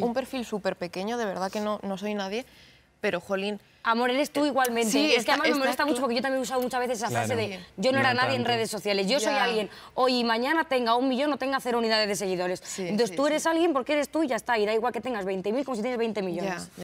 un perfil súper pequeño, de verdad que no, no soy nadie, pero jolín... Amor, eres tú igualmente. es que además me molesta mucho porque yo también he usado muchas veces esa frase de yo no, era nadie en redes sociales, yo soy alguien. Hoy y mañana tenga un millón o tenga cero unidades de seguidores. Entonces tú eres alguien porque eres tú y ya está. irá igual que tengas 20.000 como si tienes 20 millones.